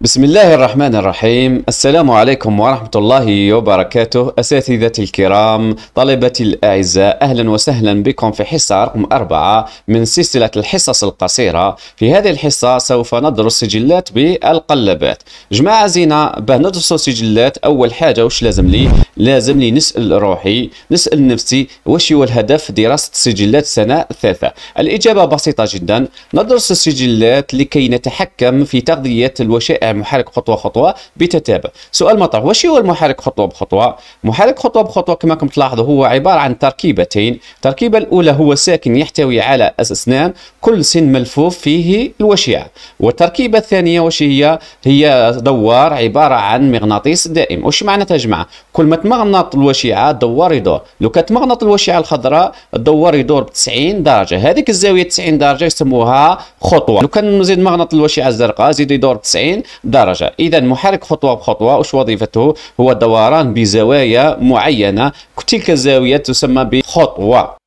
بسم الله الرحمن الرحيم السلام عليكم ورحمة الله وبركاته أساتذتي الكرام طلبتي الأعزاء أهلا وسهلا بكم في حصة رقم أربعة من سلسلة الحصص القصيرة في هذه الحصة سوف ندرس سجلات بالقلبات جماعة زينة باه ندرس سجلات أول حاجة واش لازم لي لازم لي نسأل روحي نسأل نفسي واش هو الهدف دراسة سجلات سنة ثلاثة الإجابة بسيطة جدا ندرس السجلات لكي نتحكم في تغذية الوشائع المحرك خطوه خطوه بتتابع سؤال مطرح وش هو المحرك خطوه بخطوه محرك خطوه بخطوه كما كم تلاحظوا هو عباره عن تركيبتين التركيبه الاولى هو ساكن يحتوي على اسنان كل سن ملفوف فيه الوشيع والتركيبه الثانيه وش هي هي دوار عباره عن مغناطيس دائم وش معناتها يا جماعه كل ما تمغنط الوشيعه الدوار يدور لو كتمغنط الوشيعه الخضراء الدوار يدور ب 90 درجه هذيك الزاويه 90 درجه يسموها خطوه لو كان نزيد مغنط الوشيعه الزرقاء زيد يدور 90 درجة إذا محرك خطوة بخطوة وش وظيفته هو دوران بزوايا معينة تلك الزاوية تسمى بخطوة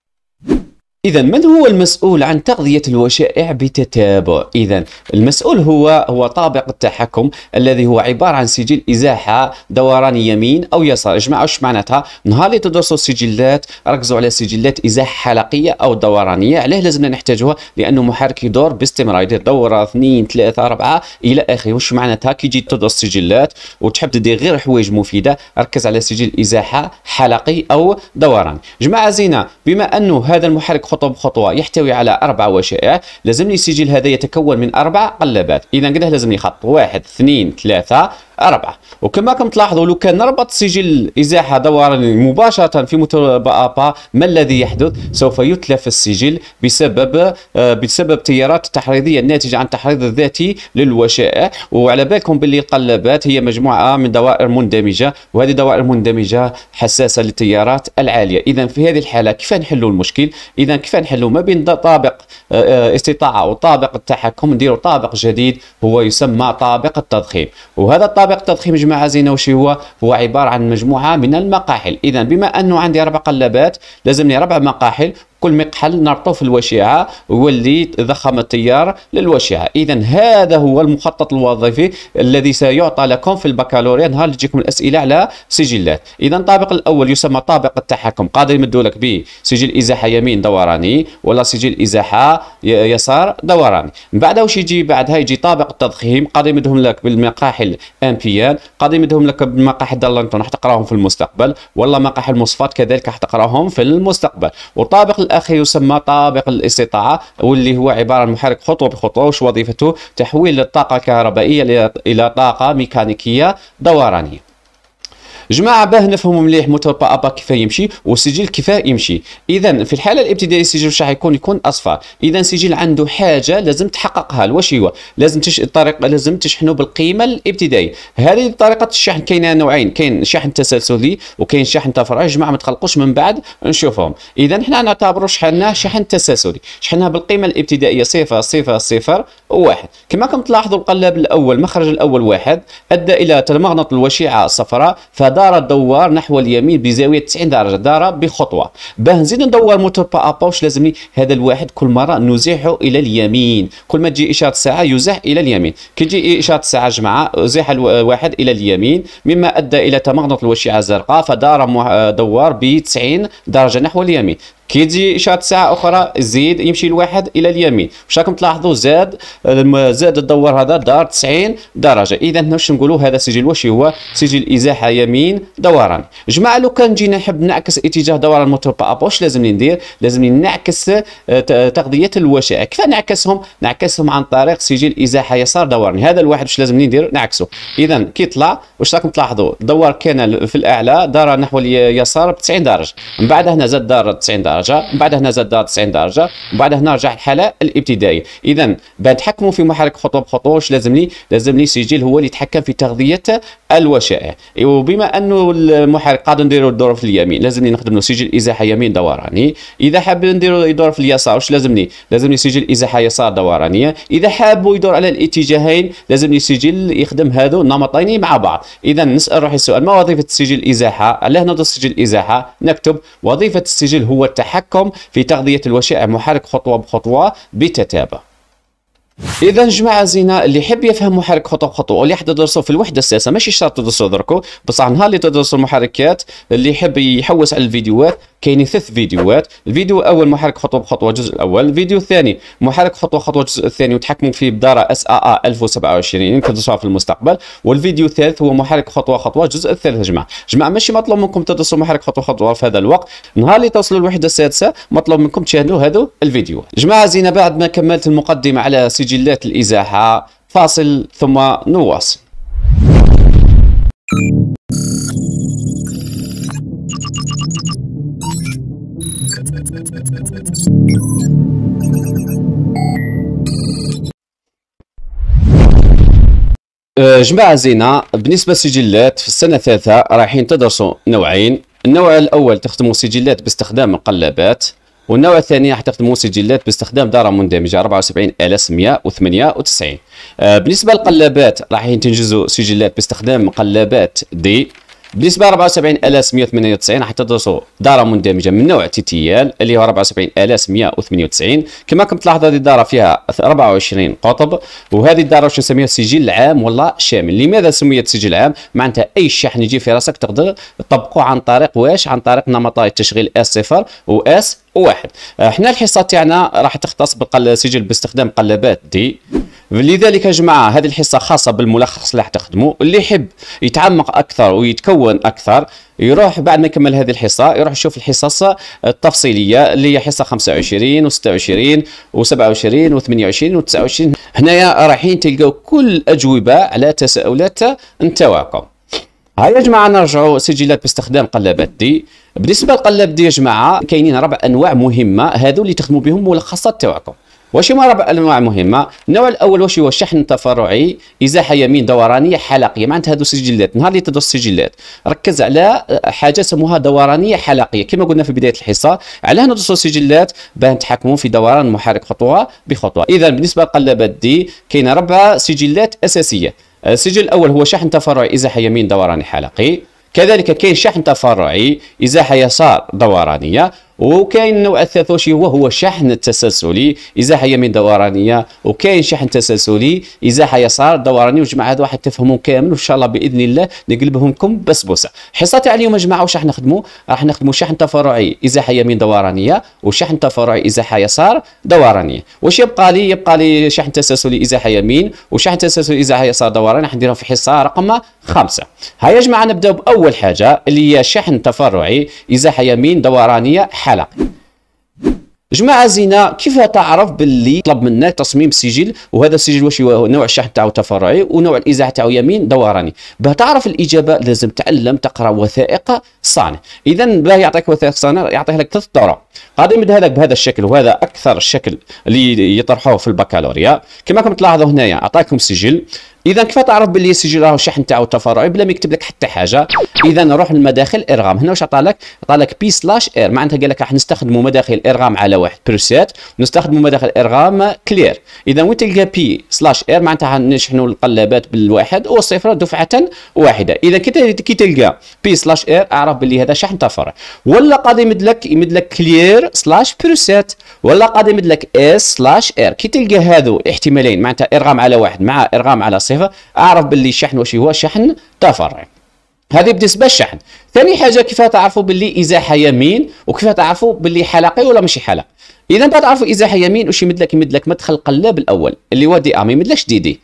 إذا من هو المسؤول عن تغذية الوشائع بتتابع؟ إذا المسؤول هو هو طابق التحكم الذي هو عبارة عن سجل إزاحة دوران يمين أو يسار، جماعة واش معناتها؟ نهار اللي تدرسوا السجلات ركزوا على سجلات إزاحة حلقية أو دورانية، علاه لازمنا نحتاجوها؟ لأنه محرك يدور باستمرار يدير دورة اثنين ثلاثة أربعة إلى آخره، واش معناتها؟ كي تجي تدرس السجلات وتحب تدير غير حوايج مفيدة، ركز على سجل إزاحة حلقي أو دوران. جماعة زينة بما أنه هذا المحرك خطوه بخطوه يحتوي على اربع وشائع لازمني السجل هذا يتكون من اربع قلبات اذا كده لازمني خط واحد اثنين ثلاثه أربعة وكما كم تلاحظوا لو كان نربط سجل إزاحة دوراني مباشرة في متابعة أبا ما الذي يحدث سوف يتلف السجل بسبب آه، بسبب تيارات التحريضية الناتجة عن التحريض الذاتي للوشائع وعلى بالكم باللي قلبات هي مجموعة من دوائر مندمجة وهذه دوائر مندمجة حساسة للتيارات العالية إذا في هذه الحالة كيف نحلوا المشكل إذا كيف نحلوا ما بين طابق آه، آه، استطاعة وطابق التحكم نديروا طابق جديد هو يسمى طابق التضخيم وهذا الطابق سابق تضخيم جماعة زينوشي هو هو عبارة عن مجموعة من المقاحل إذا بما أنه عندي أربع قلابات لازمني أربع مقاحل كل مقحل نربطه في الوشيعه واللي ضخم التيار للوشيعه اذا هذا هو المخطط الوظيفي الذي سيعطى لكم في البكالوريا نهار اللي تجيكم الاسئله على سجلات اذا الطابق الاول يسمى طابق التحكم قادر يمدوا لك به سجل ازاحه يمين دوراني ولا سجل ازاحه يسار دوراني من بعد واش يجي بعدها يجي طابق التضخيم قادر يمدهم لك بالمقاحل امبيان قادر يمدهم لك بالمقاحل دالانتون راح تقراهم في المستقبل ولا مقاحل مصفات كذلك راح تقراهم في المستقبل وطابق الاخير يسمى طابق الاستطاعه واللي هو عباره عن محرك خطوه بخطوه وش وظيفته تحويل الطاقه الكهربائيه الى طاقه ميكانيكيه دورانيه جماعه باه نفهموا مليح موتور با ابا كيف يمشي والسجل كيف يمشي اذا في الحاله الابتدائيه السجل واش يكون يكون اصفر اذا سجل عنده حاجه لازم تحققها واش هو لازم تش... الطريق لازم تشحنه بالقيمه الابتدائيه هذه طريقه الشحن كاينه نوعين كاين شحن تسلسلي وكاين شحن تفرعي جماعه ما تقلقوش من بعد نشوفهم اذا حنا نعتبروا شحنها شحن تسلسلي شحنها بالقيمه الابتدائيه صفر صفر صفر واحد كما كم تلاحظوا القلاب الاول المخرج الاول واحد ادى الى تلمغنط الوشيعه الصفراء فهذا دار الدوار نحو اليمين بزاويه 90 درجه دار بخطوه باه نزيد ندور موتور با ابا واش لازمني هذا الواحد كل مره نزيحه الى اليمين كل ما تجي اشاره الساعه يزاح الى اليمين كي تجي اشاره الساعه جمعه زاح الواحد الى اليمين مما ادى الى تمغنط الوشيعه الزرقاء فدار دوار ب 90 درجه نحو اليمين كي تجي اشاره ساعه اخرى زيد يمشي الواحد الى اليمين واش راكم تلاحظوا زاد زاد الدور هذا دار 90 درجه اذا هنا واش نقولوا هذا سجل واش هو سجل ازاحه يمين دوران جماعه لو كان جينا نحب نعكس اتجاه دوران المتوقع واش لازم ندير لازم نعكس آه، تغذيه الوشائع كيف نعكسهم نعكسهم عن طريق سجل ازاحه يسار دوراني هذا الواحد واش لازم ندير نعكسه اذا كي طلع واش راكم تلاحظوا الدور كان في الاعلى دار نحو اليسار ب 90 درجه من بعد هنا زاد دار 90 درجه درجه من بعد هنا زاد 90 درجه من بعد هنا رجع الحاله الابتدائيه اذا بنتحكموا في محرك خطوه بخطوه واش لازم لي لازم لي سجل هو اللي يتحكم في تغذيه الوشائع وبما انه المحرك قاعد نديروا الدور في اليمين لازمني نخدم سجل ازاحه يمين دوراني اذا حاب نديروا يدور في اليسار واش لازمني لازمني سجل ازاحه يسار دورانيه اذا حاب يدور على الاتجاهين لازمني سجل يخدم هذو النمطين مع بعض اذا نسال روحي السؤال ما وظيفه السجل ازاحه علاه هنا سجل ازاحه نكتب وظيفه السجل هو التحكم في تغذيه الوشائع محرك خطوه بخطوه بتتابع اذا جماعه زيناء اللي يحب يفهم محرك خطوه بخطوه واللي يحب تدرسه في الوحده السادسه ماشي شرط تدرسوا دركو بصح نهار اللي تدرسوا المحركات اللي يحب يحوس على الفيديوهات كاين ثلاث فيديوهات الفيديو الاول محرك خطوه بخطوه الجزء الاول الفيديو الثاني محرك خطوه خطوه الجزء الثاني وتحكموا فيه بدارة اس ا ا 1027 يمكن تدرسوها في المستقبل والفيديو الثالث هو محرك خطوه خطوه الجزء الثالث يا جماعه جماعه ماشي مطلوب منكم تدرسوا محرك خطوه خطوه في هذا الوقت نهار اللي توصلوا الوحده السادسه مطلوب منكم تشاهدوا هذو الفيديو جماعه زينه بعد ما كملت المقدمه على سي سجلات الإزاحة فاصل ثم نواصل أه، جماعة زينة بالنسبة للسجلات في السنة الثالثة رايحين تدرسوا نوعين النوع الأول تخدموا سجلات باستخدام القلابات والنوع الثاني راح تخدموا سجلات باستخدام دارة مندمجة 74198 آه، بالنسبة للقلابات راح تنجزوا سجلات باستخدام قلابات دي بالنسبه ل 74198 راح تدرسوا داره مندمجه من نوع تي تي ال اللي هو 74198 كما كنت تلاحظوا هذه الداره فيها 24 قطب وهذه الداره واش نسميها سجل عام ولا شامل لماذا سميت سجل عام معناتها اي شحن يجي في راسك تقدر تطبقه عن طريق واش عن طريق نمطي التشغيل اس 0 و واحد احنا آه، الحصه تاعنا راح تختص بالسجل باستخدام قلبات دي لذلك يا جماعه هذه الحصه خاصه بالملخص اللي راح تخدمه اللي يحب يتعمق اكثر ويتكون اكثر يروح بعد ما يكمل هذه الحصه يروح يشوف الحصص التفصيليه اللي هي حصه 25 و26 و27 و28 و29 هنايا رايحين تلقاو كل الاجوبه على تساؤلات نتاعكم ها يا جماعه نرجعوا سجلات باستخدام قلابات دي بالنسبه للقلاب دي يا جماعه كاينين ربع انواع مهمه هذو اللي تخدموا بهم ملخصات تاعكم واش هما ربع انواع مهمه النوع الاول واش هو الشحن التفرعي ازاحه يمين دورانيه حلقيه معناتها هذو سجلات نهار اللي تدرس سجلات ركز على حاجه سموها دورانيه حلقيه كما قلنا في بدايه الحصه علاه ندرسوا سجلات باه نتحكموا في دوران محرك خطوه بخطوه اذا بالنسبه للقلابات دي كاين ربع سجلات اساسيه آه، السجل الأول هو شحن تفرعي إزاحة يمين دوراني حلقي كذلك كاين شحن تفرعي إزاحة يسار دورانية وكاين النوع الثالث وهو شحن التسلسلي ازاحه يمين دورانيه وكاين شحن تسلسلي ازاحه يسار دوراني وجماعه هذا واحد تفهموا كامل وان شاء الله باذن الله نقلبهم لكم بسبوسه الحصه تاع اليوم يا جماعه واش راح نخدموا راح نخدموا شحن تفرعي ازاحه يمين دورانيه وشحن تفرعي ازاحه يسار دورانيه واش يبقى لي يبقى لي شحن تسلسلي ازاحه يمين وشحن تسلسلي ازاحه يسار دوراني راح نديرها في حصة رقم خمسة هيا يا جماعه نبداو باول حاجه اللي هي شحن تفرعي ازاحه يمين دورانيه الحلقه جماعة زينة كيف تعرف باللي طلب منك تصميم سجل وهذا السجل واش هو نوع الشحن تاعو تفرعي ونوع الإزاحة تاعو يمين دوراني باه تعرف الإجابة لازم تعلم تقرأ وثائق صانع اذا باه يعطيك وثائق صانع يعطيه لك ثلاث دورات غادي نمدها لك بهذا الشكل وهذا اكثر الشكل اللي يطرحوه في البكالوريا كما راكم تلاحظوا هنايا عطاكم سجل اذا كيف تعرف باللي السجل راهو الشحن تاعو تفرعي بلا ما يكتب لك حتى حاجه اذا نروح للمداخل ارغام هنا واش عطالك عطالك بي سلاش ار معناتها قال لك راح نستخدموا مداخل ارغام على واحد بروسيت نستخدموا مداخل ارغام كلير اذا وين تلقى بي سلاش ار معناتها نشحنوا القلابات بالواحد والصفر دفعه واحده اذا كي تلقى بي سلاش ار اعرف تعرف باللي هذا شحن تفرع ولا قادم يمد لك يمد لك كلير سلاش بروسيت ولا قادم يمد لك اس سلاش ار كي تلقى هذو احتمالين معناتها ارغام على واحد مع ارغام على صفر اعرف باللي الشحن واش هو شحن تفرع هذه بالنسبه للشحن ثاني حاجه كيف تعرفوا باللي ازاحه يمين وكيف تعرفوا باللي حلقي ولا ماشي حلق اذا بغيت تعرفوا ازاحه يمين واش يمد لك يمد لك مدخل قلاب الاول اللي هو دي ام يمدلكش دي دي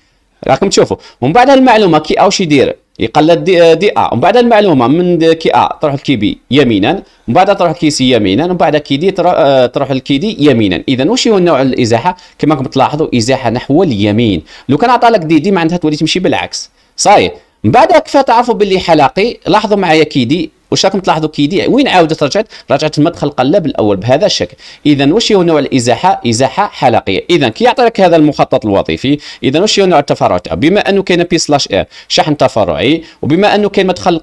راكم تشوفوا ومن بعد المعلومه كي او يدير يقلد دي, آه، دي ا ومن بعد المعلومه من كي ا تروح لكي بي يمينا ومن بعد تروح لكي سي يمينا ومن بعد كي دي تروح آه، لكي دي يمينا اذا واش هو نوع الازاحه كما راكم تلاحظوا ازاحه نحو اليمين لو كان عطالك دي دي معناتها تولي تمشي بالعكس صاي من بعد كفا تعرفوا باللي حلاقي لاحظوا معايا كي دي واش راكم تلاحظوا كيديع وين عاودت رجعت رجعت المدخل القلب الاول بهذا الشكل اذا واش هو نوع الازاحه ازاحه حلقيه اذا كي يعطي لك هذا المخطط الوظيفي اذا واش هو نوع التفرع تاعو بما انه كاين بي سلاش ار شحن تفرعي وبما انه كاين مدخل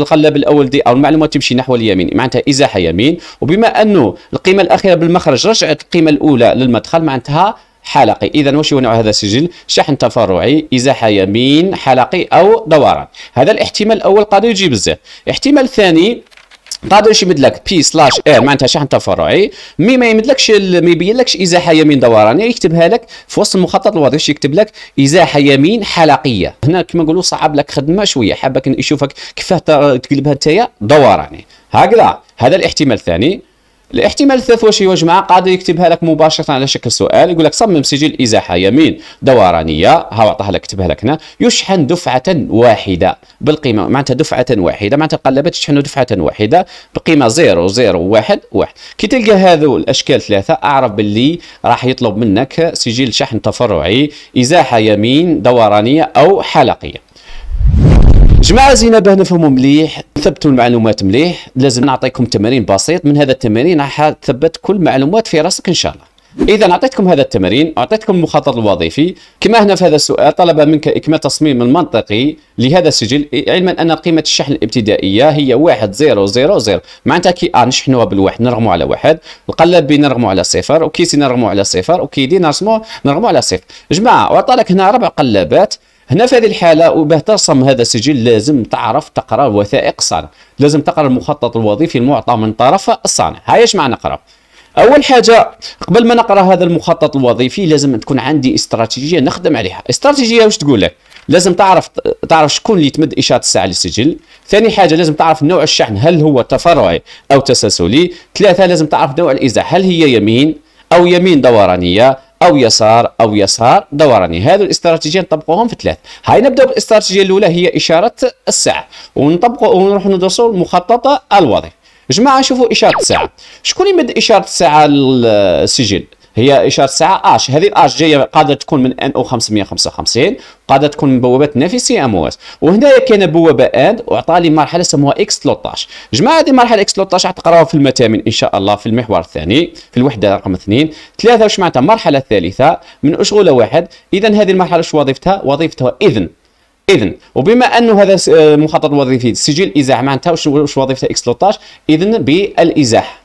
القلب الاول دي او المعلومات تمشي نحو اليمين معناتها ازاحه يمين وبما انه القيمه الاخيره بالمخرج رجعت القيمه الاولى للمدخل معناتها حلقي إذا وش نوع هذا السجل شحن تفرعي إزاحة يمين حلقي أو دوران هذا الاحتمال الأول قادر يجي بزاف الاحتمال الثاني قادر يشمد لك بي سلاش ار معناتها شحن تفرعي مي ما يمدلكش ما يبينلكش ازاحه يمين دورانيه يعني يكتبها لك في وسط المخطط الوضعي واش يكتب لك ازاحه يمين حلقيه هنا كما نقولوا صعب لك خدمه شويه حابك يشوفك كيفاه تقلبها نتايا دوراني هكذا هذا الاحتمال الثاني الاحتمال الثالث واش جماعه قادر يكتبها لك مباشره على شكل سؤال يقول لك صمم سجل ازاحه يمين دورانيه ها عطاها لك كتبها لك هنا يشحن دفعه واحده بالقيمه معناتها دفعه واحده معناتها قلبات تشحن دفعه واحده بقيمه 1 واحد كي تلقى هذو الاشكال ثلاثه اعرف باللي راح يطلب منك سجل شحن تفرعي ازاحه يمين دورانيه او حلقيه جماعه زينا باه نفهموا مليح ثبتوا المعلومات مليح لازم نعطيكم تمارين بسيط من هذا التمارين راح تثبت كل معلومات في راسك ان شاء الله اذا اعطيتكم هذا التمارين اعطيتكم المخطط الوظيفي كما هنا في هذا السؤال طلب منك اكمال تصميم المنطقي لهذا السجل علما ان قيمه الشحن الابتدائيه هي 1000 معناتها كي ا آه، نشحنوها بالواحد نرغموا على واحد القلب بي نرغموا على صفر وكي سي نرغموا على صفر وكي دي نرسموا نرغموا على صفر جماعه اعطى لك هنا ربع قلابات هنا في هذه الحاله وباه ترسم هذا السجل لازم تعرف تقرا وثائق الصانع لازم تقرا المخطط الوظيفي المعطى من طرف الصانع هاي اش معنى نقرا اول حاجه قبل ما نقرا هذا المخطط الوظيفي لازم تكون عندي استراتيجيه نخدم عليها استراتيجيه واش تقول لك لازم تعرف تعرف شكون اللي تمد اشاره الساعه للسجل ثاني حاجه لازم تعرف نوع الشحن هل هو تفرعي او تسلسلي ثلاثه لازم تعرف نوع الازاحه هل هي يمين أو يمين دورانية أو يسار أو يسار دوراني هذه الاستراتيجية نطبقوهم في ثلاث هاي نبدأ بالاستراتيجية الأولى هي إشارة الساعة ونطبقوا ونروح ندرسوا المخطط الوضعي جماعة شوفوا إشارة الساعة شكون يمد إشارة الساعة السجل هي اشاره الساعه اش هذه الاش جايه قادره تكون من ان او 555 قادره تكون من بوابات نافيسي ام او اس وهنايا كاين بوابه اد وعطاني لي مرحله سموها اكس 13 جماعه هذه المرحله اكس 13 تقراوها في المتامن ان شاء الله في المحور الثاني في الوحده رقم 2 ثلاثه واش معناتها مرحله ثالثه من اشغوله واحد اذا هذه المرحله واش وظيفتها وظيفتها اذن اذن وبما انه هذا المخطط آه، الوظيفي سجل ازاح معناتها واش وظيفتها اكس 13 اذن بالازاح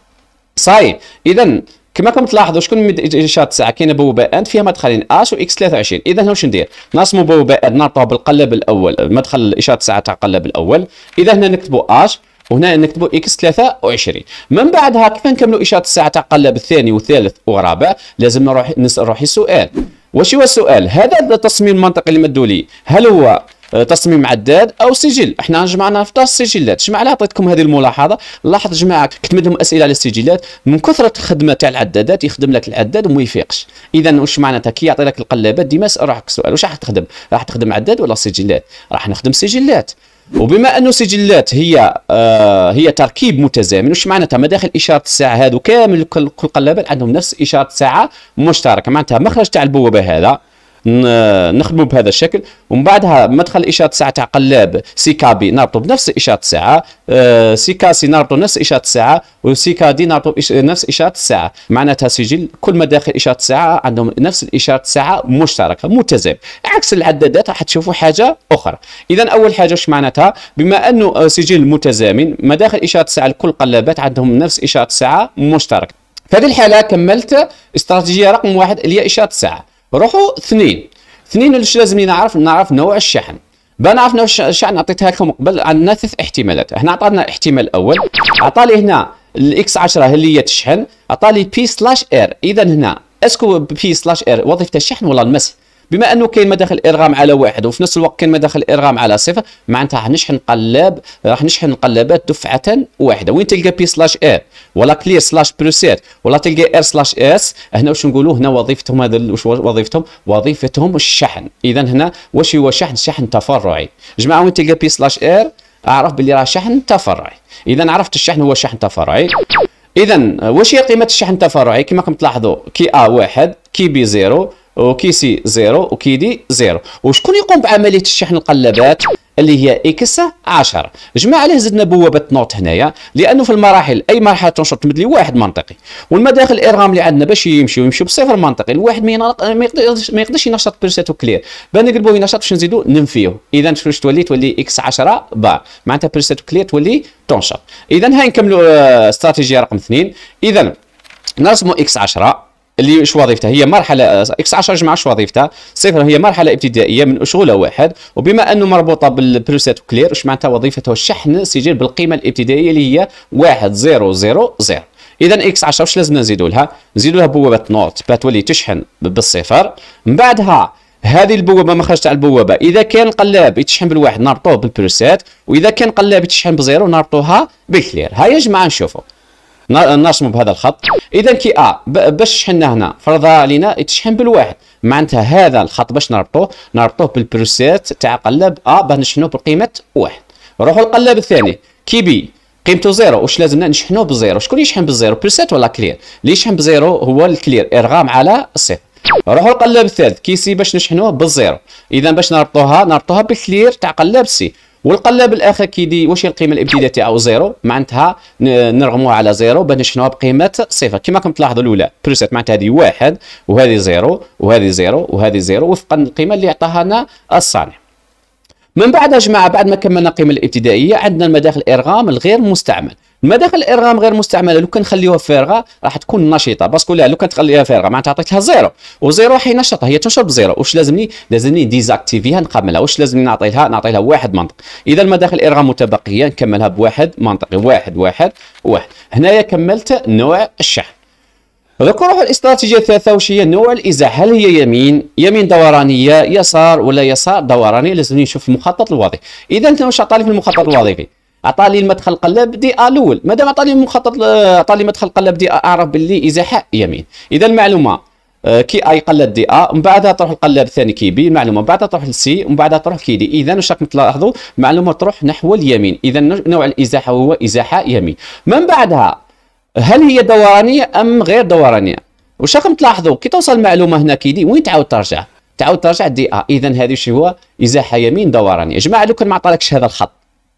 صحيح إذن كما تلاحظوا شكون اشاره الساعه كاينه بوابه اند فيها مدخلين اش واكس 23 اذا هنا واش ندير نصمو بوابه اند نربطوها بالقلب الاول مدخل اشاره الساعه تاع القلب الاول اذا هنا نكتبوا اش وهنا نكتبوا اكس 23 من بعدها كيف نكملوا اشاره الساعه تاع القلب الثاني والثالث والرابع لازم نروح نسال روحي السؤال واش هو السؤال هذا التصميم المنطقي اللي مدوا لي هل هو آه، تصميم عداد او سجل احنا جمعنا طاس سجلات اش معنى عطيتكم هذه الملاحظه لاحظ جماعه كنت لهم اسئله على السجلات من كثره الخدمه تاع العدادات يخدم لك العداد وما يفيقش اذا واش معناتها كي يعطي لك القلابات ديما اسال روحك سؤال واش راح تخدم راح تخدم عداد ولا سجلات راح نخدم سجلات وبما انه سجلات هي آه هي تركيب متزامن واش معناتها مداخل اشاره الساعه هذو كامل كل قلابات عندهم نفس اشاره الساعه مشتركه معناتها مخرج تاع البوابه هذا نخدموا بهذا الشكل ومن بعدها مدخل اشاره الساعه تاع قلاب آه، سي كا بي نربطه بنفس اشاره الساعه سي كا سي نربطه نفس اشاره الساعه وسي كا دي نربطه نفس اشاره الساعه معناتها سجل كل مداخل اشاره الساعه عندهم نفس الاشاره الساعه مشتركه متزام عكس العدادات راح تشوفوا حاجه اخرى اذا اول حاجه ايش معناتها بما انه آه، سجل متزامن مداخل اشاره الساعه لكل قلابات عندهم نفس اشاره الساعه مشتركه في هذه الحاله كملت استراتيجيه رقم واحد اللي هي اشاره الساعه روحوا اثنين اثنين اللي لازم نعرف نعرف نوع الشحن بنعرف نوع الشحن عطيتها لكم قبل عندنا ثلاث احتمالات هنا عطانا احتمال الاول عطالي هنا الاكس 10 اللي هي تشحن عطالي بي سلاش ار اذا هنا اسكو بي سلاش ار وظيفه الشحن ولا المسح بما انه كاين مداخل ارغام على واحد وفي نفس الوقت كاين مداخل ارغام على صفر معناتها راح نشحن قلاب راح نشحن قلابات دفعه واحده وين تلقى بي سلاش ار ولا كلير سلاش بروسيت ولا تلقى ار سلاش اس هنا واش نقولوا هنا وظيفتهم هذا واش وظيفتهم وظيفتهم الشحن اذا هنا واش هو شحن شحن تفرعي جماعه وين تلقى بي سلاش ار اعرف باللي راه شحن تفرعي اذا عرفت الشحن هو شحن تفرعي اذا واش هي قيمه الشحن التفرعي كما راكم تلاحظوا كي ا واحد كي بي زيرو وكيسي زيرو وكيدي زيرو وشكون يقوم بعمليه الشحن القلابات اللي هي اكس 10 جماعه علاه زدنا بوابه نوت هنايا لانه في المراحل اي مرحله تنشر تمد لي واحد منطقي والمداخل الارغام اللي عندنا باش يمشي ويمشي بصفر منطقي الواحد ما يقدرش ينشط بيرسيتو كلير بان نقلبو ينشط باش نزيدو ننفيو اذا شنو تولي تولي اكس 10 بار معناتها بيرسيتو كلير تولي تنشط اذا هاي نكملوا آه، استراتيجيه رقم اثنين اذا نرسموا اكس 10 اللي ايش وظيفتها هي مرحله اكس 10 جمع ايش وظيفتها صفر هي مرحله ابتدائيه من اشغوله واحد وبما انه مربوطه بالبروسيت كلير ايش معناتها وظيفتها الشحن سجل بالقيمه الابتدائيه اللي هي 1 0 0 0 اذا اكس 10 واش لازم نزيدوا لها نزيدوا لها بوابه نوت باتولي تشحن بالصفر من بعدها هذه البوابه خرجت تاع البوابه اذا كان قلاب يتشحن بالواحد نربطوه بالبروسيت واذا كان قلاب يتشحن بزيرو نربطوها بالكلير هيا يا جماعه نشوفوا نرسموا بهذا الخط اذا كي ا آه باش شحنا هنا فرض علينا يتشحن بالواحد معناتها هذا الخط باش نربطوه نربطوه بالبروسيت تاع قلب ا آه باش نشحنوه بقيمه واحد نروحوا للقلاب الثاني كي بي قيمته زيرو واش لازمنا نشحنوه بزيرو شكون يشحن بالزيرو بروسيت ولا كلير اللي يشحن بزيرو هو الكلير ارغام على الصفر نروحوا للقلاب الثالث كي سي باش نشحنوه بالزيرو اذا باش نربطوها نربطوها بالكلير تاع قلب سي والقلاب الاخر كيدي واش هي القيمه الابتدائيه تاعو زيرو معناتها نرغموها على زيرو باش نشنوها بقيمه صفر كما راكم تلاحظوا الاولى بلس معناتها هذه واحد وهذه زيرو وهذه زيرو وهذه زيرو وفقا للقيمه اللي عطاها لنا الصانع من بعد يا جماعه بعد ما كملنا القيمه الابتدائيه عندنا المداخل الارغام الغير مستعمل المداخل الارغام غير مستعمله لو كان نخليوها فارغه راح تكون نشيطه باسكو لا لو كان تخليها فارغه معناتها عطيتها زيرو وزيرو راح نشطه هي تنشط بزيرو واش لازمني لازمني ديزاكتيفيها نقملها واش لازمني نعطي لها نعطي لها واحد منطق اذا المداخل الارغام متبقيه نكملها بواحد منطقي واحد واحد واحد هنايا كملت نوع الشحن ذكره الاستراتيجية الثالثة وش هي نوع الإزاحة؟ هل هي يمين يمين دورانية يسار ولا يسار دوراني لازم نشوف المخطط الوظيفي إذا أنت واش عطالي في المخطط الوظيفي عطالي المدخل القلب دي ا الاول مادام عطالي المخطط عطالي مدخل القلب دي ا اعرف باللي ازاحه يمين اذا المعلومه كي اي قلب دي ا ومن بعدها تروح القلب الثاني كي بي المعلومه من بعدها تروح لسي ومن بعدها تروح كي دي اذا واش راكم تلاحظوا معلومه تروح نحو اليمين اذا نوع الازاحه هو ازاحه يمين من بعدها هل هي دورانيه ام غير دورانيه واش راكم تلاحظوا كي توصل المعلومه هنا كيدي وين تعاود ترجع تعاود ترجع دي ا آه، اذا هذا شو هو ازاحه يمين دورانيه يا جماعه لو كان ما عطالكش هذا الخط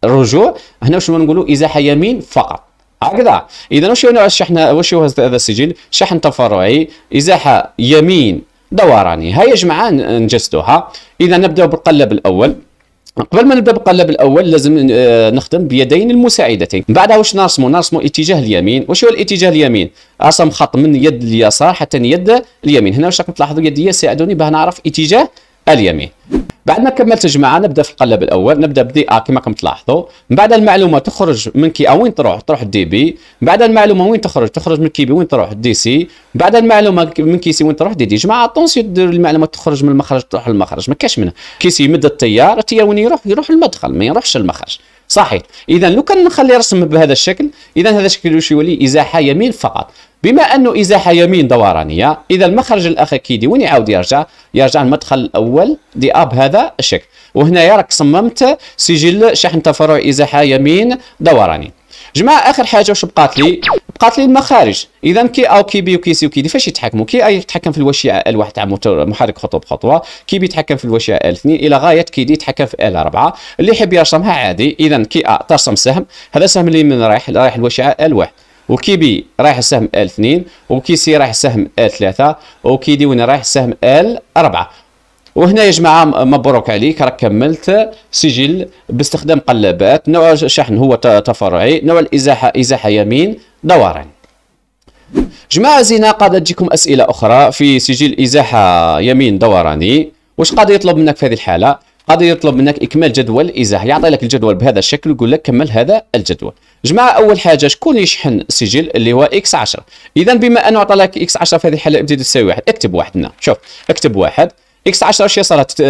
الرجوع هنا واش نقولوا ازاحه يمين فقط هكذا اذا واش نوع الشحن واش هو هذا السجل شحن تفرعي ازاحه يمين دوراني هيا يا جماعه نجسدوها اذا نبدا بالقلب الاول قبل ما نبدا بالقلب الاول لازم آه، نخدم بيدين المساعدتين بعدها واش نرسمو نرسمو اتجاه اليمين واش هو الاتجاه اليمين ارسم خط من يد اليسار حتى يد اليمين هنا واش راكم تلاحظوا يدي ساعدوني باه نعرف اتجاه اليمين بعد ما كملت الجماعه نبدا في القلب الاول نبدا بدي ا آه، كما راكم تلاحظوا من بعد المعلومه تخرج من كي ا آه، وين تروح تروح دي بي من بعد المعلومه وين تخرج تخرج من كي بي وين تروح دي سي من بعد المعلومه من كي سي وين تروح دي دي جماعه اتونسيو دير المعلومه تخرج من المخرج تروح للمخرج ما كاش منها كي سي يمد التيار التيار وين يروح يروح للمدخل ما يروحش للمخرج صحيح اذا لو كان نخلي رسم بهذا الشكل اذا هذا الشكل واش يولي ازاحه يمين فقط بما انه ازاحه يمين دورانيه اذا المخرج كيدي وين يعاود يرجع يرجع المدخل الاول دي اب هذا الشكل وهنايا راك صممت سجل شحن تفرع ازاحه يمين دوراني جماعه اخر حاجه واش بقات لي بقات لي المخارج اذا كي او كي بي وكي سي وكي دي فاش يتحكموا كي اي يتحكم في الوشيعه ال واحد تاع محرك خطوه بخطوه كي بي يتحكم في الوشيعه ال 2 الى غايه كي دي يتحكم في ال 4 اللي يحب يرسمها عادي اذا كي ا ترسم سهم هذا سهم اللي من رايح رايح الوشيعه ال 1 وكي بي رايح السهم ال 2 وكي سي رايح السهم ال 3 وكي دي وين رايح السهم ال 4 وهنا يا جماعه مبروك عليك راك كملت سجل باستخدام قلابات نوع الشحن هو تفرعي نوع الازاحه ازاحه يمين دوران جماعه زينه قد تجيكم اسئله اخرى في سجل ازاحه يمين دوراني واش قاد يطلب منك في هذه الحاله قادر يطلب منك اكمال جدول ازاحه يعطي لك الجدول بهذا الشكل ويقول لك كمل هذا الجدول جماعه اول حاجه شكون يشحن السجل اللي هو اكس 10 اذا بما انه عطى لك اكس 10 في هذه الحاله ابتدي تساوي واحد اكتب واحد هنا شوف اكتب واحد اكس 10 واش صارت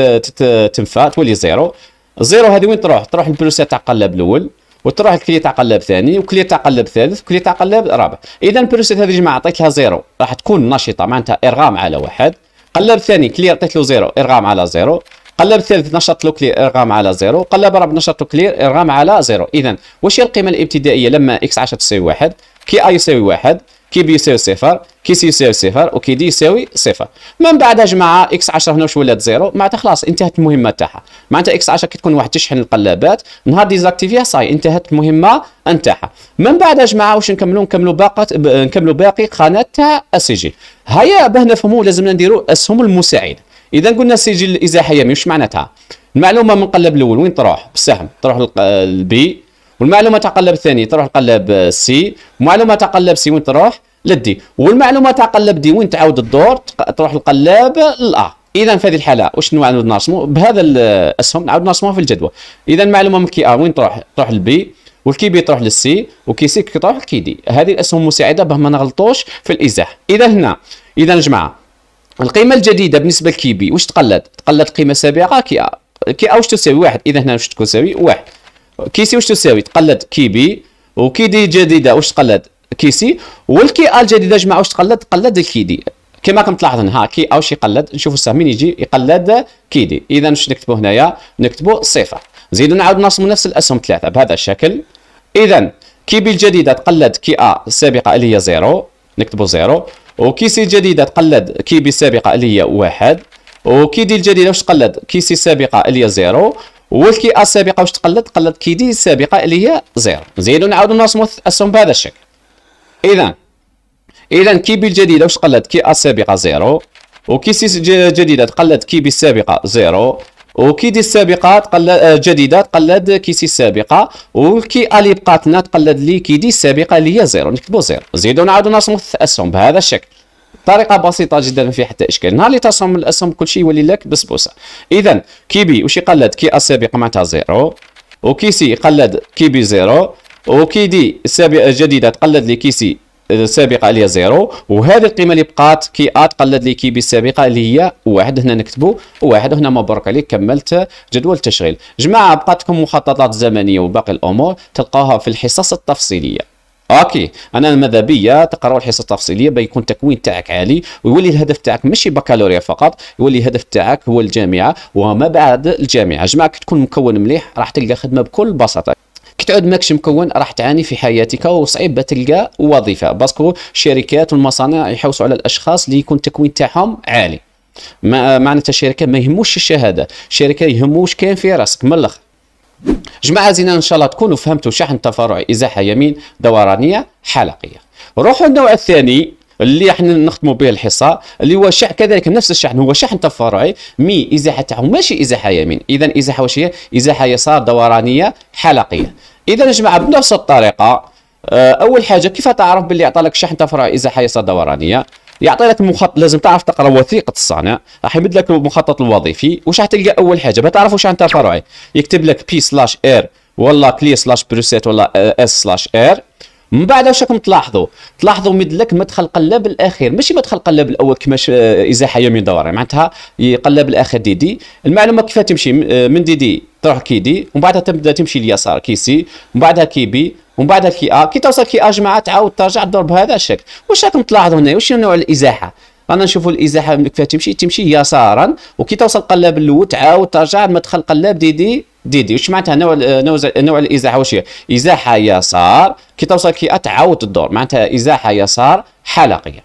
تنفع تولي زيرو زيرو هذه وين تروح تروح البلوس تاع قلب الاول وتروح الكلي تاع قلب ثاني وكلي تاع قلب ثالث وكلي تاع قلب رابع اذا البلوسات هذه الجماعه عطيتها زيرو راح تكون نشطه معناتها ارغام على واحد قلب ثاني كلي عطيت له زيرو ارغام على زيرو قلب ثالث نشط له كلي ارغام على زيرو قلب رابع نشط له كلي ارغام على زيرو اذا واش هي القيمه الابتدائيه لما اكس 10 تساوي واحد كي اي يساوي واحد كي بيساوي صفر كي سي يساوي صفر وكي دي يساوي صفر من بعد يا جماعه اكس 10 هنا واش ولات زيرو معناتها خلاص انتهت المهمه تاعها معناتها اكس 10 كي تكون واحد تشحن القلابات نهار ديزاكتيفيها صاي انتهت المهمه نتاعها من بعد يا جماعه واش نكملوا نكملوا باقه نكملوا باقي قناه تاع السجل هيا باه نفهموا لازمنا نديروا اسهم المساعده اذا قلنا السجل الازاحيه مش معناتها المعلومه من القلب الاول وين تروح بالسهم تروح البي والمعلومه تقلب ثاني تروح لقلب سي معلومه تقلب سي وين تروح للدي والمعلومه تقلب دي وين تعاود الدور تروح لقلب الا اذا في هذه الحاله واش نعاود نرسمو بهذا الاسهم نعاود نرسموها في الجدول اذا المعلومه من كي أ وين تروح تروح للبي والكي بي تروح للسي وكي سي تروح لكي دي هذه الاسهم مساعده باه ما نغلطوش في الإزاحة، اذا هنا اذا جماعه القيمه الجديده بالنسبه لكي بي واش تقلد تقلد قيمه سابقه كي أ كي أ واش تساوي واحد اذا هنا واش تساوي واحد كيسي واش تساوي تقلد كي بي وكي دي جديده واش تقلد كيسي والكي الجديده جماعه واش تقلد تقلد الكيدي كما راكم تلاحظون ها كي او شي يقلد نشوفوا السهمين يجي يقلد كيدي اذا واش نكتبوا هنايا نكتبوا صفر زيدوا نعاود نرسموا نفس الاسهم ثلاثه بهذا الشكل اذا كي بي الجديده تقلد كي ا السابقه اللي هي زيرو نكتبوا زيرو وكي سي الجديده تقلد كي بي السابقه اللي هي واحد وكي دي الجديده واش تقلد كي سي السابقه اللي هي زيرو واش كي السابقه واش تقلد تقلد كي دي السابقه اللي هي زيرو نزيدو نعاودو نرسمو التقسم بهذا الشكل اذا اذا كي بي الجديده واش تقلد كي السابقه زيرو وكي سي جديده تقلد كي بي السابقه زيرو وكي دي السابقه تقلد آه، جديده تقلد كي سي السابقه والكي اللي بقاتنا تقلد لي كي دي السابقه اللي هي زيرو نكتبو زيرو زيدو نعاودو نرسمو التقسم بهذا الشكل طريقه بسيطه جدا ما فيها حتى اشكال نهار اللي تصوم الاسهم كل شيء يولي لك بسبوسه اذا كي بي واش يقلد كي ا معناتها زيرو وكي سي يقلد كي بي زيرو وكي دي السابقه الجديده تقلد لي كي سي السابقه آه، اللي هي زيرو وهذه القيمه اللي بقات كي ا تقلد لي كي بي السابقه اللي هي واحد هنا نكتبوا واحد هنا مبروك عليك كملت جدول التشغيل جماعه بقاتكم مخططات زمنيه وباقي الامور تلقاها في الحصص التفصيليه اوكي انا ماذا بيا تقرا الحصه التفصيليه يكون التكوين تاعك عالي ويولي الهدف تاعك ماشي بكالوريا فقط يولي الهدف تاعك هو الجامعه وما بعد الجامعه جماعك تكون مكون مليح راح تلقى خدمه بكل بساطه كي تعود ماكش مكون راح تعاني في حياتك وصعيب تلقى وظيفه باسكو الشركات والمصانع يحوسوا على الاشخاص اللي يكون التكوين تاعهم عالي معناتها الشركه ما يهموش الشهاده الشركه يهموش كاين في راسك من الاخر جماعة زينا إن شاء الله تكونوا فهمتوا شحن تفرع إزاحة يمين دورانية حلقية روحوا النوع الثاني اللي احنا نخدموا به الحصه اللي هو شح كذلك نفس الشحن هو شحن تفرعي مي ازاحه تاعو ماشي ازاحه يمين اذا ازاحه واش هي ازاحه يسار دورانيه حلقيه اذا يا جماعه بنفس الطريقه آه، اول حاجه كيف تعرف باللي عطى لك شحن تفرعي ازاحه يسار دورانيه يعطي لك المخطط لازم تعرف تقرا وثيقه الصانع راح يمد لك المخطط الوظيفي واش راح تلقى اول حاجه ما تعرف واش انت فرعي يكتب لك بي سلاش ار ولا كلي سلاش بروسيت ولا اس سلاش ار من بعد واش راكم تلاحظوا تلاحظوا مد لك مدخل قلاب الاخير ماشي مدخل قلاب الاول كما آه، ازاحه يومي دوري معناتها قلاب الاخير دي دي المعلومه كيف تمشي آه، من دي دي تروح كي دي ومن بعدها تبدا تمشي اليسار كي سي ومن بعدها كي بي ومن بعد كي ا كي توصل كي ا جماعه تعاود ترجع تدور بهذا الشكل واش راكم تلاحظوا هنا واش نوع الازاحه رانا نشوفوا الازاحه كيفاه تمشي تمشي يسارا وكي توصل قلاب الاول تعاود ترجع المدخل قلاب دي دي دي دي واش معناتها نوع نوع نوع الازاحه واش هي ازاحه يسار كي توصل كي ا تعاود الدور معناتها ازاحه يسار حلقيه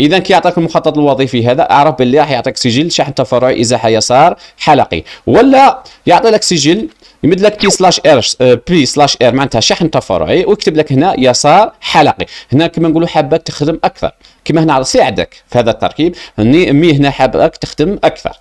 اذا كي يعطيك المخطط الوظيفي هذا اعرف باللي راح يعطيك سجل شحن تفرعي ازاحه يسار حلقي ولا يعطي لك سجل يمد لك بي سلاش ار آه، بي سلاش ار معناتها شحن تفرعي ويكتب لك هنا يسار حلقي هنا كما نقولوا حابك تخدم اكثر كما هنا ساعدك في هذا التركيب مي هنا حابك تخدم اكثر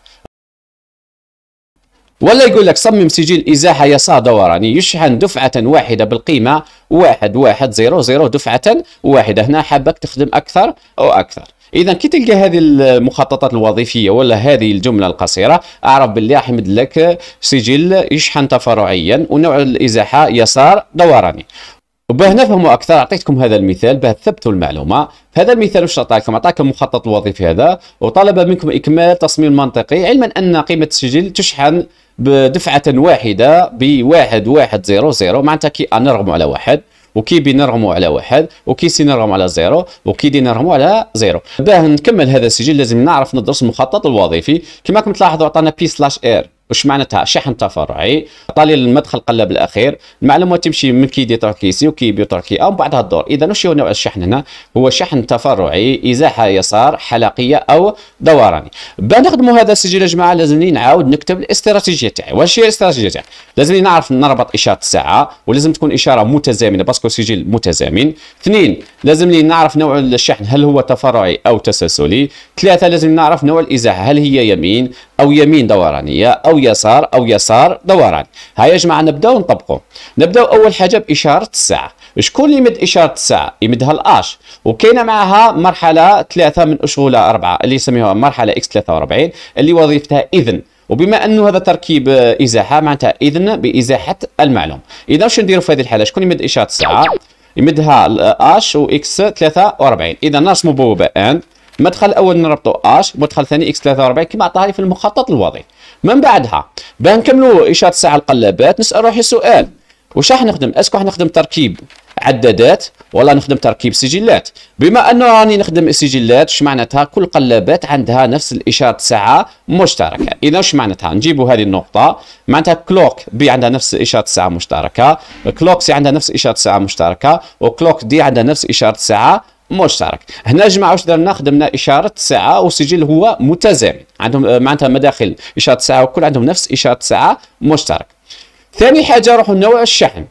ولا يقول لك صمم سجل إزاحة يسار دوراني يشحن دفعة واحدة بالقيمة واحد واحد زيرو زيرو دفعة واحدة هنا حابك تخدم أكثر أو أكثر اذا كي تلقى هذه المخططات الوظيفيه ولا هذه الجمله القصيره اعرف باللي احمد لك سجل يشحن تفرعيا ونوع الازاحه يسار دوراني وباه نفهموا اكثر اعطيتكم هذا المثال باه تثبتوا المعلومه هذا المثال واش عطاكم عطاكم المخطط الوظيفي هذا وطلب منكم اكمال تصميم منطقي علما ان قيمه السجل تشحن بدفعه واحده ب 1100 معناتها كي نرغم على واحد وكيبين رقمه على واحد وكيسين رقمه على زيرو وكيدين رقمه على زيرو باه نكمل هذا السجل لازم نعرف ندرس المخطط الوظيفي كما راكم تلاحظوا عطانا بي سلاش ار وش معناتها شحن تفرعي طالي المدخل قلب الاخير المعلومه تمشي من كي دي تركيسي وكي بي تركي او بعدها الدور اذا وش هو نوع الشحن هنا هو شحن تفرعي ازاحه يسار حلقيه او دوراني بنخدموا هذا السجل يا جماعه لازمني نعاود نكتب الاستراتيجيه تاعي واش هي الاستراتيجيه تاعي لازمني نعرف نربط اشاره الساعه ولازم تكون اشاره متزامنه باسكو سجل متزامن اثنين لازمني نعرف نوع الشحن هل هو تفرعي او تسلسلي ثلاثه لازم نعرف نوع الازاحه هل هي يمين او يمين دورانيه او يسار او يسار دوران هاي يا جماعه نبداو نطبقوا نبداو اول حاجه باشاره الساعه شكون اللي يمد اشاره الساعه يمدها الاش وكاينه معها مرحله ثلاثه من اشغله اربعه اللي يسميوها مرحله اكس 43 اللي وظيفتها اذن وبما انه هذا تركيب آه، ازاحه معناتها اذن بازاحه المعلوم اذا واش نديروا في هذه الحاله شكون يمد اشاره الساعه يمدها الاش واكس 43 اذا نرسموا بوابه اند مدخل الاول نربطو اش مدخل ثاني اكس 43 كما عطاها في المخطط الوضعي من بعدها باه نكملوا اشاره ساعه القلابات نسال روحي سؤال واش راح نخدم اسكو راح نخدم تركيب عدادات ولا نخدم تركيب سجلات بما انه راني نخدم سجلات وش معناتها كل قلابات عندها نفس الاشاره الساعه مشتركه اذا وش معناتها نجيبوا هذه النقطه معناتها كلوك بي عندها نفس اشاره الساعه مشتركه كلوك سي عندها نفس اشاره الساعه مشتركه وكلوك دي عندها نفس اشاره الساعه مشترك هنا جماعه واش درنا خدمنا اشاره ساعه والسجل هو متزامن عندهم آه، معناتها مداخل اشاره ساعه وكل عندهم نفس اشاره ساعه مشترك ثاني حاجه روحوا نوع الشحن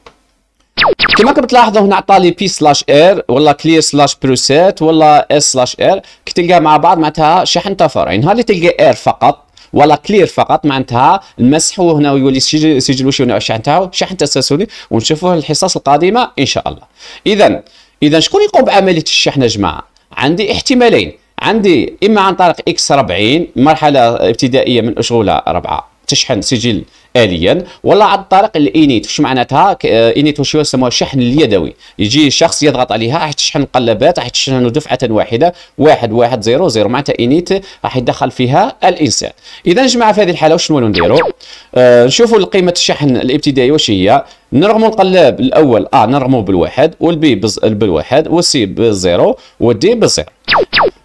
كما كنت تلاحظوا هنا لي بي سلاش ار ولا كلير سلاش بروسيت ولا اس سلاش ار كي تلقى مع بعض معناتها شحن تفرعي نهار اللي تلقى ار فقط ولا كلير فقط معناتها المسح هنا ويولي سجل وشي نوع الشحن تاعو شحن تسلسلي ونشوفوه الحصص القادمه ان شاء الله اذا اذا شكون يقوم بعمليه الشحن يا جماعه عندي احتمالين عندي اما عن طريق اكس 40 مرحله ابتدائيه من اشغوله 4 تشحن سجل اليا ولا عن طريق الانيت واش معناتها آه، انيت واش يسموها الشحن اليدوي يجي شخص يضغط عليها راح تشحن القلبات راح تشحن دفعه واحده واحد واحد زيرو زيرو معناتها انيت راح يدخل فيها الانسان اذا جماعه في هذه الحاله واش نولوا نديروا آه نشوفوا قيمه الشحن الابتدائي واش هي نرغمو القلاب الاول ا آه، نرغمو بالواحد والبي بالواحد والسي بالزيرو والدي بالزيرو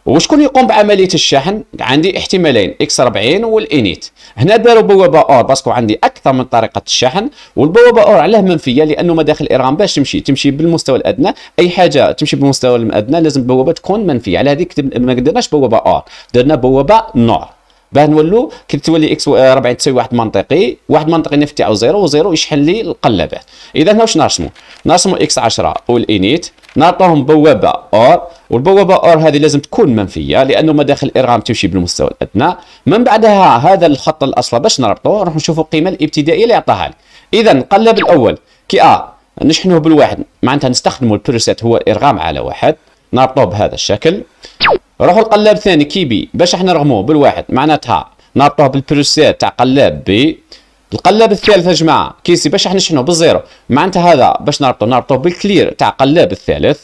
وشكون يقوم بعمليه الشحن عندي احتمالين اكس 40 والانيت هنا داروا بوابه اور باسكو عندي اكثر من طريقه الشحن والبوابه اور علاه منفيه لانه مداخل الارغام باش تمشي تمشي بالمستوى الادنى اي حاجه تمشي بالمستوى الادنى لازم بوابه تكون منفيه على هذيك ما قدرناش بوابه اور درنا بوابه نور باه نولو كي تولي اكس 4 آه، تساوي واحد منطقي واحد منطقي نفتي او زيرو وزيرو يشحن لي القلابات اذا هنا واش نرسمو نرسمو اكس 10 والانيت نعطوهم بوابه اور والبوابه اور هذه لازم تكون منفيه لانه مداخل الارغام تمشي بالمستوى الادنى من بعدها هذا الخط الاصفر باش نربطوه نروح نشوفوا القيمه الابتدائيه اللي عطاها لي اذا القلاب الاول كي ا نشحنوه بالواحد معناتها نستخدمو البروسيت هو ارغام على واحد نربطو بهذا الشكل روحو القلاب ثاني كيبي باش احنا نرغموه بالواحد معناتها نربطوه بالبروسيات تاع قلاب بي القلاب الثالث يا جماعه كيسي باش احنا نشحنوه بالزيرو معناتها هذا باش نربطو نربطوه بالكلير تاع قلاب الثالث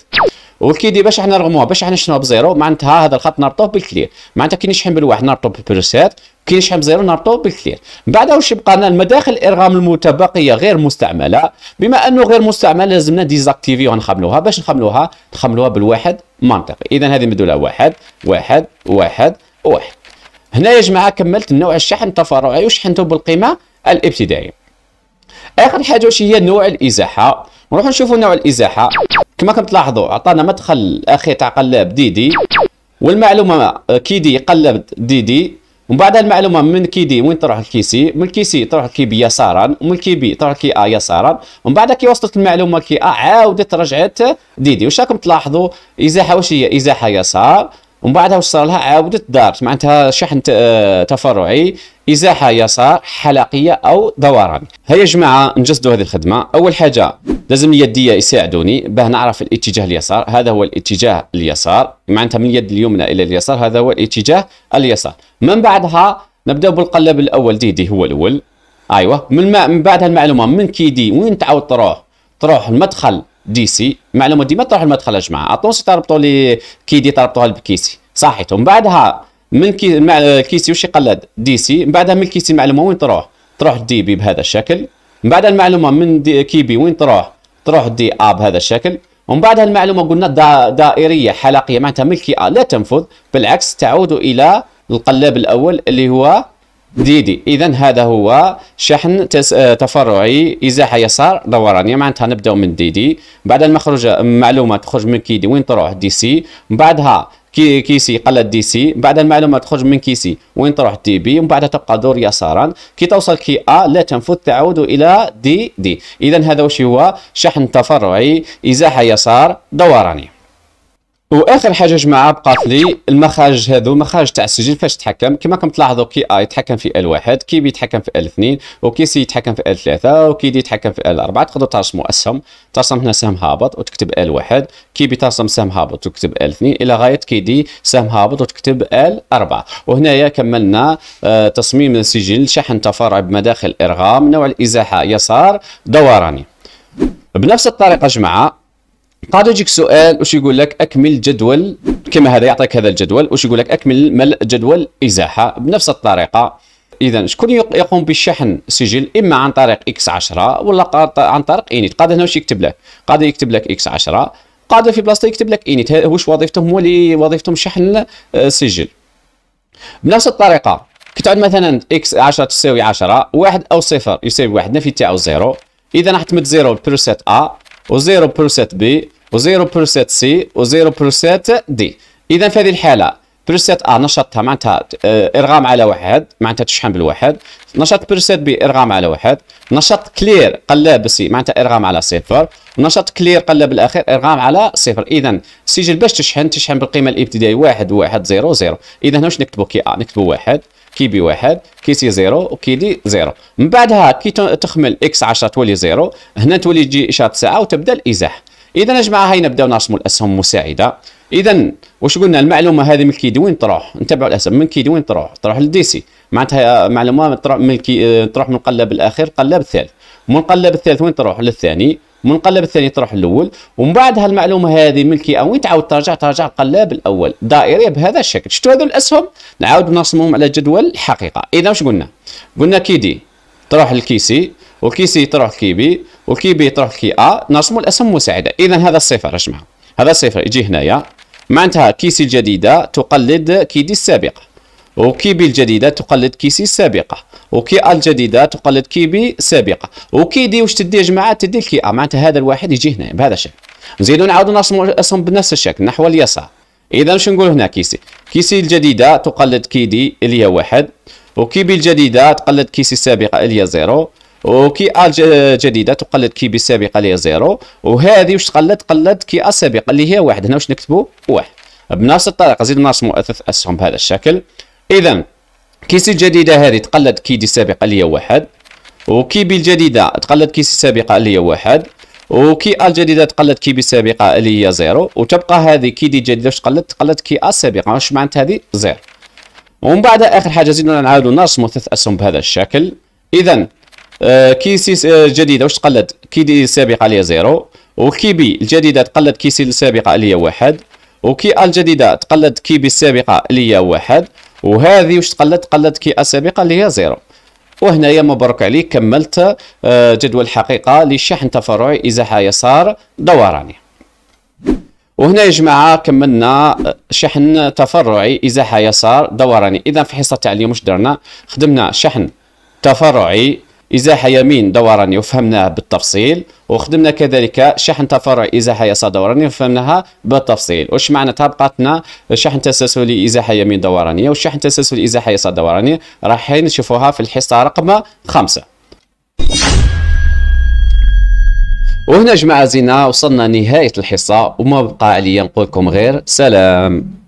وكيدي باش احنا نرغموها باش احنا نشحنوها بزيرو معناتها هذا الخط نربطوه بالكلير معناتها كي نشحن بالواحد نربطو بالبروسات كي نشحن بزيرو نربطوه بالكلير من بعد واش يبقى لنا المداخل الارغام المتبقيه غير مستعمله بما انه غير مستعمله لازمنا ديزاكتيفي ونخملوها باش نخملوها نخملوها بالواحد منطقي اذا هذه مدوله واحد واحد واحد واحد هنا يا جماعه كملت نوع الشحن التفرعي وشحنته بالقيمه الابتدائيه اخر حاجه واش هي نوع الازاحه نروح نشوفوا نوع الازاحه كما كنت تلاحظوا عطانا مدخل اخي تاع قلاب ديدي والمعلومه آه، كيدي قلب ديدي ومن بعد المعلومه من كيدي وين تروح الكيسي من الكيسي تروح الكيبي يسارا ومن الكيبي تروح كي ا يسارا ومن بعد كي وصلت المعلومه كي ا عاودت رجعت ديدي واش راكم تلاحظوا ازاحه واش هي ازاحه يسار ومن بعدها وصل لها عاودت دارت معناتها شحن آه، تفرعي ازاحه يسار حلقيه او دوران هيا يا جماعه نجسدوا هذه الخدمه اول حاجه لازم يدي يساعدوني باه نعرف الاتجاه اليسار هذا هو الاتجاه اليسار معناتها من اليد اليمنى الى اليسار هذا هو الاتجاه اليسار من بعدها نبدا بالقلب الاول دي دي هو الاول ايوه من, ما من بعد المعلومه من كيدي وين تعاود تروح تروح المدخل دي سي معلومه ديما تروح المدخل الجماعه اطونسي تربطوا لي كيدي تربطوها بالكيسي صحيت ومن بعدها من كي مع الكيسي واش يقلد دي سي من بعدها من الكيسي معلومه وين تروح تروح دي بي بهذا الشكل من بعد المعلومه من دي كي بي وين تروح تروح دي ا بهذا الشكل ومن بعدها المعلومه قلنا دا دائريه حلقيه معناتها ملكي ا لا تنفذ بالعكس تعود الى القلاب الاول اللي هو ديدي اذا هذا هو شحن تس... آه، تفرعي ازاحه يسار دورانيه معناتها نبداو من ديدي بعد المخرج آه، معلومه تخرج من كيدي وين تروح دي سي بعدها كي كيسي قلت دي سي بعد المعلومه تخرج من كيسي وين تروح دي بي ومن بعدها تبقى دور يسارا كي توصل كي ا لا تنفذ تعود الى دي دي اذا هذا واش هو شحن تفرعي ازاحه يسار دوراني واخر حاجه جماعه بقات لي المخارج هذو مخارج تاع السجل فاش تحكم كما راكم تلاحظوا كي اي يتحكم في ال واحد كي بي يتحكم في ال اثنين وكي سي يتحكم في ال ثلاثه وكي دي يتحكم في ال اربعه تقدروا ترسموا اسهم ترسم هنا سهم هابط وتكتب ال واحد كي بي ترسم سهم هابط وتكتب ال اثنين الى غايه كي دي سهم هابط وتكتب ال اربعه وهنايا كملنا آه تصميم السجل شحن تفرع بمداخل ارغام نوع الازاحه يسار دوراني بنفس الطريقه جماعه قاعد يجيك سؤال وش يقول لك اكمل جدول كما هذا يعطيك هذا الجدول وش يقول لك اكمل ملء جدول ازاحه بنفس الطريقه اذا شكون يقوم بشحن سجل اما عن طريق اكس 10 ولا عن طريق انيت قاعد هنا واش يكتب لك قاعد يكتب لك اكس 10 قاعد في بلاصته يكتب لك انيت واش وظيفتهم هو اللي وظيفتهم شحن السجل آه، بنفس الطريقه كتعود مثلا اكس 10 تساوي 10 واحد او صفر يساوي واحد نفي تاعو زيرو اذا راح تمد زيرو بروسيت ا و0% بي و0% سي و0% دي اذا في هذه الحاله برسات ا نشطتها معناتها ارغام على واحد معناتها تشحن بالواحد نشط برسات بي ارغام على واحد نشط كلير قلاب سي معناتها ارغام على صفر ونشط كلير قلاب الاخير ارغام على صفر اذا السجل باش تشحن تشحن بالقيمه الابتدائيه واحد واحد زيرو زيرو اذا هنا واش نكتبو كي ا نكتبو واحد كي بي واحد كي سي زيرو وكي دي زيرو من بعدها كي تخمل اكس 10 تولي زيرو هنا تولي تجي اشاره ساعه وتبدا الازاح اذا يا جماعه هاي نبداو نرسموا الاسهم المساعده اذا واش قلنا المعلومه هذه من الكيد وين تروح نتبعوا الاسهم من الكيد وين تروح تروح سي معناتها معلومه تروح من كي تروح من القلب الاخير القلب الثالث من القلب الثالث وين تروح للثاني من القلب الثاني تروح الاول ومن بعد هالمعلومه هذه ملكي او تعاود ترجع ترجع القلاب الاول دائري بهذا الشكل شفتوا هذو الاسهم نعاود نرسمهم على جدول الحقيقه اذا واش قلنا قلنا كي دي تروح الكيسي وكيسي تروح كي بي وكي بي تروح كي ا نرسموا الاسهم مساعده اذا هذا الصفر اش هذا الصفر يجي هنايا معناتها كيسي الجديده تقلد كيدي السابقه وكيبي الجديده تقلد كيسي السابقه وكي الجديده تقلد كيبي السابقه وكي دي واش تدي يا جماعه تدي الكي معناتها هذا الواحد يجي هنا بهذا الشكل نزيدو نعاودو نرسمو بنفس الشكل نحو اليسار اذا واش نقول هنا كيسي كيسي الجديده تقلد كيدي اللي هي واحد وكيبي الجديده تقلد كيسي السابقه اللي هي زيرو وكي ا الجديده تقلد كيبي السابقه اللي هي زيرو وهذه واش تقلد تقلد كي ا السابقه اللي هي واحد هنا واش نكتبو واحد بنفس الطريقه زيدو نرسمو اسهم بهذا الشكل اذا كيس الجديده هذه تقلد كيدي السابقه اللي هي واحد وكيبي الجديده تقلد كيس السابقه اللي هي واحد وكي الجديده تقلد كيبي السابقه اللي هي زيرو وتبقى هذه كيدي الجديده واش تقلد تقلد كي ا السابقه واش معنات هذه زيرو ومن بعد اخر حاجه زيدنا نعاودو نرسمو ثلاث اسهم بهذا الشكل اذا آه كيسي آه، الجديده واش تقلد كيدي السابقه اللي هي زيرو وكيبي الجديده تقلد كيسي السابقه اللي هي واحد وكي الجديده تقلد كيبي السابقه اللي هي واحد وهذه واش تقلت تقلت كي السابقه اللي هي زيرو وهنايا مبروك عليك كملت آه، جدول الحقيقه للشحن تفرعي ازاحه يسار دوراني وهنا يا جماعه كملنا آه، شحن تفرعي ازاحه يسار دوراني اذا في حصه تاع اليوم واش درنا خدمنا شحن تفرعي إزاحة يمين دوراني وفهمناها بالتفصيل وخدمنا كذلك شحن تفرع إزاحة يسار دورانية وفهمناها بالتفصيل وش معناتها بقاتنا شحن تسلسلي إزاحة يمين دورانية والشحن تسلسلي إزاحة يسار دورانية راح نشوفوها في الحصة رقم خمسة وهنا جماعة زينا وصلنا نهاية الحصة وما بقى علي نقولكم غير سلام